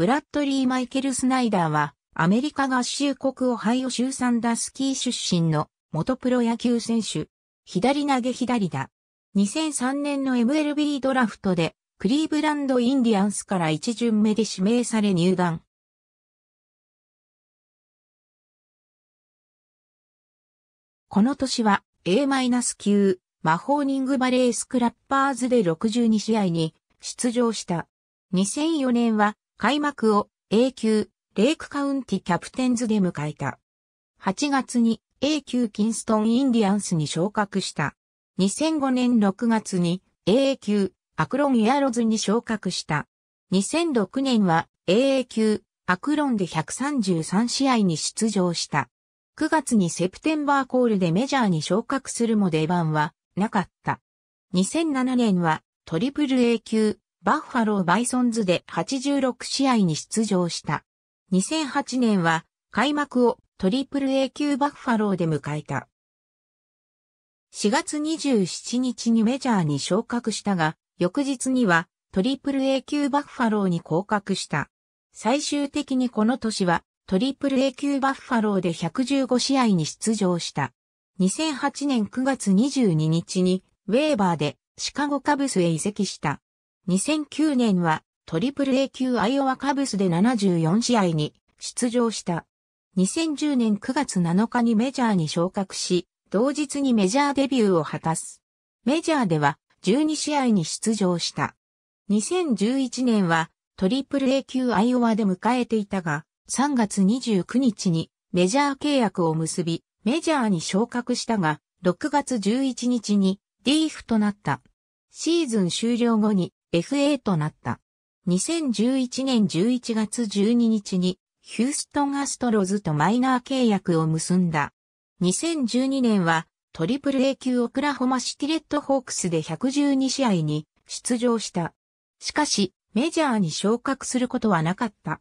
ブラッドリー・マイケル・スナイダーは、アメリカ合衆国オハイオ州サンダースキー出身の元プロ野球選手。左投げ左だ。2003年の MLB ドラフトで、クリーブランド・インディアンスから一巡目で指名され入団。この年は A-9 マホーニングバレースクラッパーズで62試合に出場した。2004年は開幕を A 級、レイクカウンティキャプテンズで迎えた。8月に A 級キンストンインディアンスに昇格した。2005年6月に a 級アクロンエアロズに昇格した。2006年は a 級アクロンで133試合に出場した。9月にセプテンバーコールでメジャーに昇格するも出番はなかった。2007年はトリプル A 級バッファロー・バイソンズで86試合に出場した。2008年は開幕をトリプル A 級バッファローで迎えた。4月27日にメジャーに昇格したが、翌日にはトリプル A 級バッファローに降格した。最終的にこの年はトリプル A 級バッファローで115試合に出場した。2008年9月22日にウェーバーでシカゴカブスへ移籍した。2009年はトリプル A 級アイオワカブスで74試合に出場した。2010年9月7日にメジャーに昇格し、同日にメジャーデビューを果たす。メジャーでは12試合に出場した。2011年はトリプル A 級アイオワで迎えていたが、3月29日にメジャー契約を結び、メジャーに昇格したが、6月11日にリーフとなった。シーズン終了後に FA となった。2011年11月12日にヒューストンアストロズとマイナー契約を結んだ。2012年はトリプル A 級オクラホマシティレッドホークスで112試合に出場した。しかしメジャーに昇格することはなかった。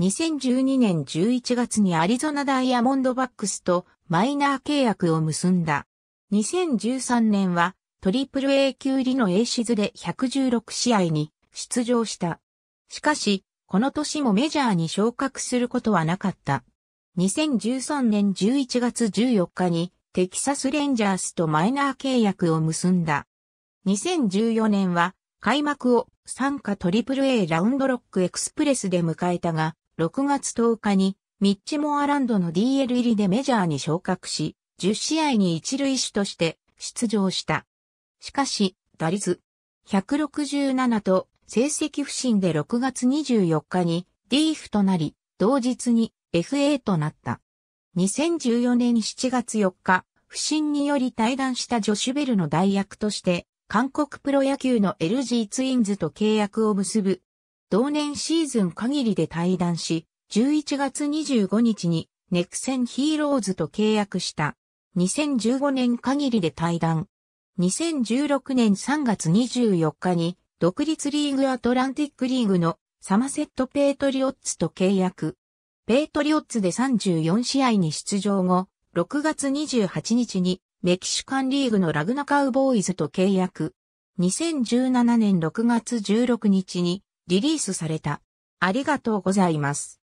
2012年11月にアリゾナダイヤモンドバックスとマイナー契約を結んだ。2013年はトリプル A 級リの A シズで116試合に出場した。しかし、この年もメジャーに昇格することはなかった。2013年11月14日にテキサスレンジャーズとマイナー契約を結んだ。2014年は開幕を参加トリプル a ラウンドロックエクスプレスで迎えたが、6月10日にミッチモアランドの DL 入りでメジャーに昇格し、10試合に一塁手として出場した。しかし、打率167と成績不振で6月24日にリーフとなり、同日に FA となった。2014年7月4日、不振により退団したジョシュベルの代役として、韓国プロ野球の LG ツインズと契約を結ぶ。同年シーズン限りで退団し、11月25日にネクセンヒーローズと契約した。2015年限りで退団。2016年3月24日に、独立リーグアトランティックリーグのサマセット・ペートリオッツと契約。ペートリオッツで34試合に出場後、6月28日にメキシカンリーグのラグナカウボーイズと契約。2017年6月16日にリリースされた。ありがとうございます。